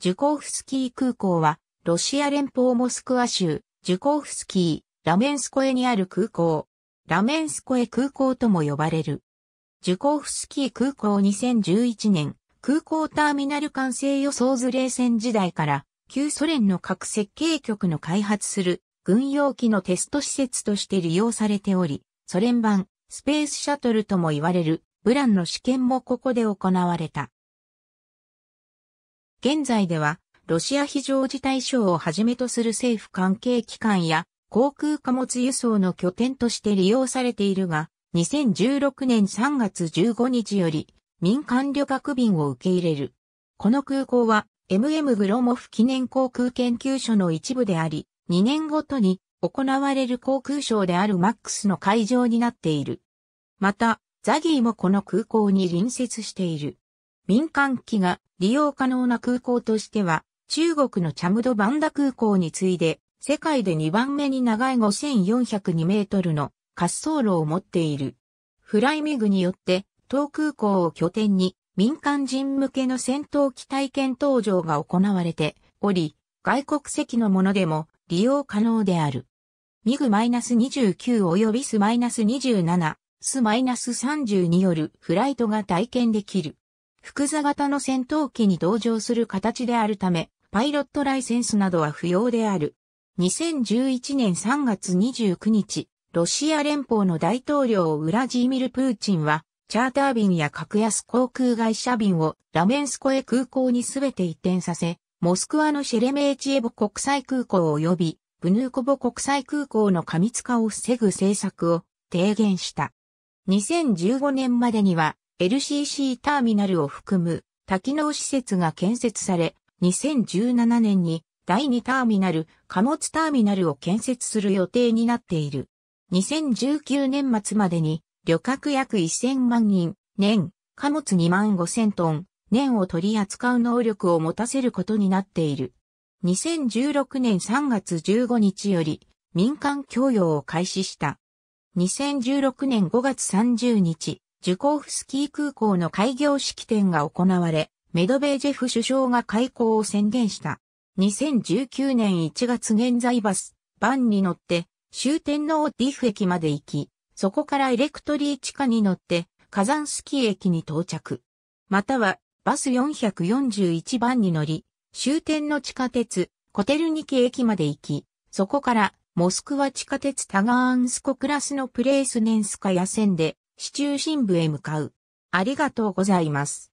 ジュコーフスキー空港は、ロシア連邦モスクワ州、ジュコーフスキー、ラメンスコエにある空港。ラメンスコエ空港とも呼ばれる。ジュコーフスキー空港2011年、空港ターミナル完成予想図冷戦時代から、旧ソ連の核設計局の開発する軍用機のテスト施設として利用されており、ソ連版、スペースシャトルとも言われる、ブランの試験もここで行われた。現在では、ロシア非常事態省をはじめとする政府関係機関や航空貨物輸送の拠点として利用されているが、2016年3月15日より民間旅客便を受け入れる。この空港は MM グロモフ記念航空研究所の一部であり、2年ごとに行われる航空ショーであるマックスの会場になっている。また、ザギーもこの空港に隣接している。民間機が利用可能な空港としては、中国のチャムドバンダ空港に次いで、世界で2番目に長い5402メートルの滑走路を持っている。フライミグによって、当空港を拠点に民間人向けの戦闘機体験搭乗が行われており、外国籍のものでも利用可能である。ミグ -29 及びス -27、ス3によるフライトが体験できる。複座型の戦闘機に同乗する形であるため、パイロットライセンスなどは不要である。2011年3月29日、ロシア連邦の大統領ウラジーミル・プーチンは、チャーター便や格安航空会社便をラメンスコへ空港にすべて移転させ、モスクワのシェレメーチエボ国際空港及び、ブヌーコボ国際空港の過密化を防ぐ政策を提言した。2015年までには LCC ターミナルを含む多機能施設が建設され、2017年に第2ターミナル、貨物ターミナルを建設する予定になっている。2019年末までに旅客約1000万人、年、貨物2万5000トン、年を取り扱う能力を持たせることになっている。2016年3月15日より民間供用を開始した。2016年5月30日、ジュコーフスキー空港の開業式典が行われ、メドベージェフ首相が開港を宣言した。2019年1月現在バス、バンに乗って、終点のオーディフ駅まで行き、そこからエレクトリー地下に乗って、カザンスキー駅に到着。または、バス441番に乗り、終点の地下鉄、コテルニキ駅まで行き、そこから、モスクワ地下鉄タガーンスコクラスのプレイスネンスカヤ線で、市中心部へ向かう。ありがとうございます。